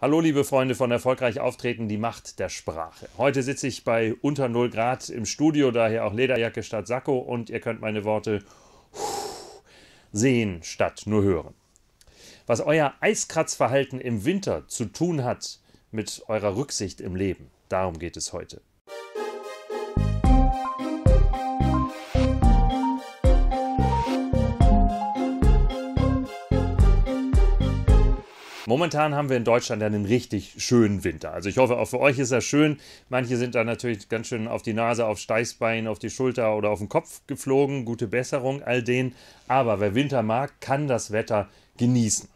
Hallo liebe Freunde von Erfolgreich Auftreten, die Macht der Sprache. Heute sitze ich bei unter 0 Grad im Studio, daher auch Lederjacke statt Sakko und ihr könnt meine Worte sehen statt nur hören. Was euer Eiskratzverhalten im Winter zu tun hat mit eurer Rücksicht im Leben, darum geht es heute. Momentan haben wir in Deutschland ja einen richtig schönen Winter. Also ich hoffe, auch für euch ist er schön. Manche sind da natürlich ganz schön auf die Nase, auf Steißbein, auf die Schulter oder auf den Kopf geflogen. Gute Besserung all denen. Aber wer Winter mag, kann das Wetter genießen.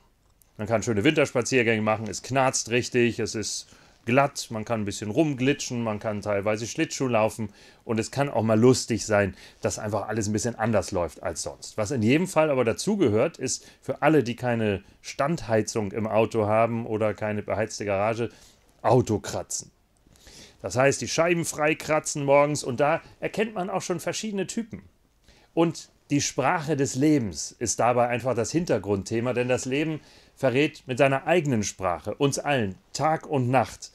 Man kann schöne Winterspaziergänge machen, es knarzt richtig, es ist glatt, man kann ein bisschen rumglitschen, man kann teilweise Schlittschuh laufen und es kann auch mal lustig sein, dass einfach alles ein bisschen anders läuft als sonst. Was in jedem Fall aber dazugehört, ist für alle, die keine Standheizung im Auto haben oder keine beheizte Garage, Auto kratzen. Das heißt, die Scheiben frei kratzen morgens und da erkennt man auch schon verschiedene Typen. Und die Sprache des Lebens ist dabei einfach das Hintergrundthema, denn das Leben verrät mit seiner eigenen Sprache uns allen Tag und Nacht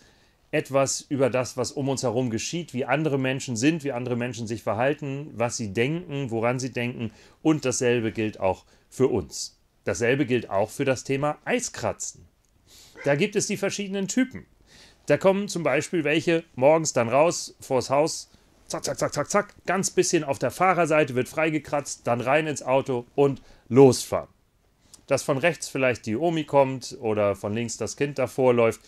etwas über das, was um uns herum geschieht, wie andere Menschen sind, wie andere Menschen sich verhalten, was sie denken, woran sie denken. Und dasselbe gilt auch für uns. Dasselbe gilt auch für das Thema Eiskratzen. Da gibt es die verschiedenen Typen. Da kommen zum Beispiel welche morgens dann raus vors Haus zack, zack, zack, zack, zack, ganz bisschen auf der Fahrerseite wird freigekratzt, dann rein ins Auto und losfahren. Dass von rechts vielleicht die Omi kommt oder von links das Kind davor läuft,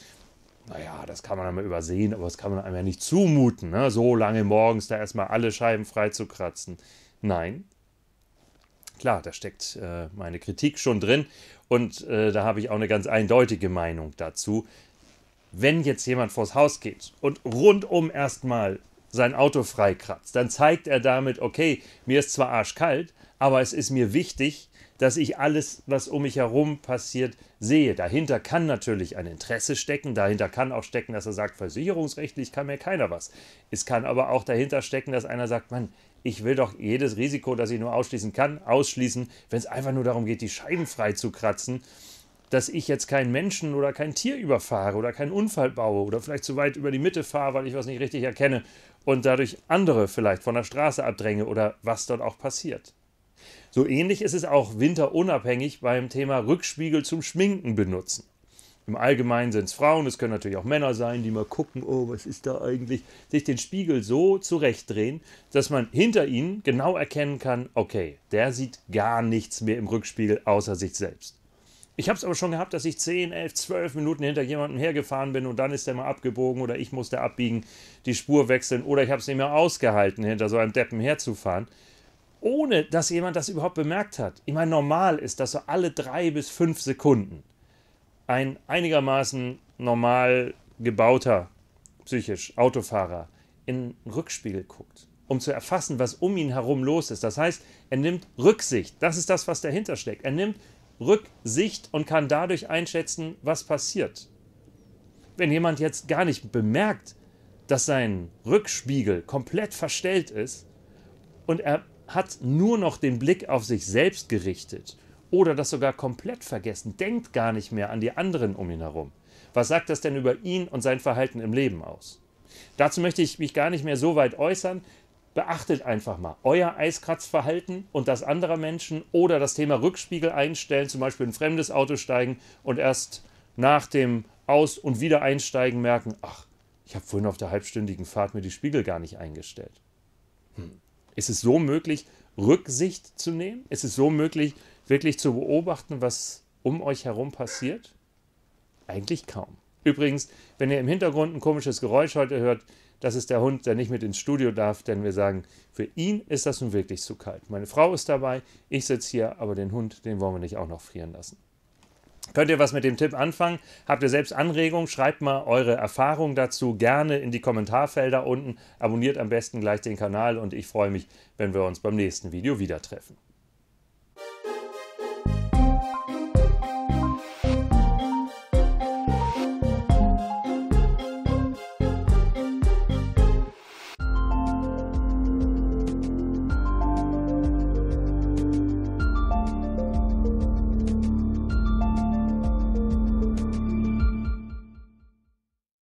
naja, das kann man einmal übersehen, aber das kann man einem ja nicht zumuten, ne? so lange morgens da erstmal alle Scheiben freizukratzen. Nein. Klar, da steckt äh, meine Kritik schon drin und äh, da habe ich auch eine ganz eindeutige Meinung dazu wenn jetzt jemand vors Haus geht und rundum erstmal sein Auto freikratzt, dann zeigt er damit, okay, mir ist zwar arschkalt, aber es ist mir wichtig, dass ich alles, was um mich herum passiert, sehe. Dahinter kann natürlich ein Interesse stecken, dahinter kann auch stecken, dass er sagt, versicherungsrechtlich kann mir keiner was. Es kann aber auch dahinter stecken, dass einer sagt, Mann, ich will doch jedes Risiko, das ich nur ausschließen kann, ausschließen, wenn es einfach nur darum geht, die Scheiben frei zu kratzen dass ich jetzt keinen Menschen oder kein Tier überfahre oder keinen Unfall baue oder vielleicht zu weit über die Mitte fahre, weil ich was nicht richtig erkenne und dadurch andere vielleicht von der Straße abdränge oder was dort auch passiert. So ähnlich ist es auch winterunabhängig beim Thema Rückspiegel zum Schminken benutzen. Im Allgemeinen sind es Frauen, es können natürlich auch Männer sein, die mal gucken, oh, was ist da eigentlich, sich den Spiegel so zurechtdrehen, dass man hinter ihnen genau erkennen kann, okay, der sieht gar nichts mehr im Rückspiegel außer sich selbst. Ich habe es aber schon gehabt, dass ich 10, 11, 12 Minuten hinter jemandem hergefahren bin und dann ist der mal abgebogen oder ich musste abbiegen, die Spur wechseln oder ich habe es nicht mehr ausgehalten, hinter so einem Deppen herzufahren, ohne dass jemand das überhaupt bemerkt hat. Ich meine, normal ist, dass so alle drei bis fünf Sekunden ein einigermaßen normal gebauter, psychisch Autofahrer in den Rückspiegel guckt, um zu erfassen, was um ihn herum los ist. Das heißt, er nimmt Rücksicht. Das ist das, was dahinter steckt. Er nimmt Rücksicht. Rücksicht und kann dadurch einschätzen, was passiert. Wenn jemand jetzt gar nicht bemerkt, dass sein Rückspiegel komplett verstellt ist und er hat nur noch den Blick auf sich selbst gerichtet oder das sogar komplett vergessen, denkt gar nicht mehr an die anderen um ihn herum. Was sagt das denn über ihn und sein Verhalten im Leben aus? Dazu möchte ich mich gar nicht mehr so weit äußern, Beachtet einfach mal euer Eiskratzverhalten und das anderer Menschen oder das Thema Rückspiegel einstellen, zum Beispiel ein fremdes Auto steigen und erst nach dem Aus- und Wiedereinsteigen merken, ach, ich habe vorhin auf der halbstündigen Fahrt mir die Spiegel gar nicht eingestellt. Hm. Ist es so möglich, Rücksicht zu nehmen? Ist es so möglich, wirklich zu beobachten, was um euch herum passiert? Eigentlich kaum. Übrigens, wenn ihr im Hintergrund ein komisches Geräusch heute hört, das ist der Hund, der nicht mit ins Studio darf, denn wir sagen, für ihn ist das nun wirklich zu kalt. Meine Frau ist dabei, ich sitze hier, aber den Hund, den wollen wir nicht auch noch frieren lassen. Könnt ihr was mit dem Tipp anfangen? Habt ihr selbst Anregungen? Schreibt mal eure Erfahrungen dazu gerne in die Kommentarfelder unten. Abonniert am besten gleich den Kanal und ich freue mich, wenn wir uns beim nächsten Video wieder treffen.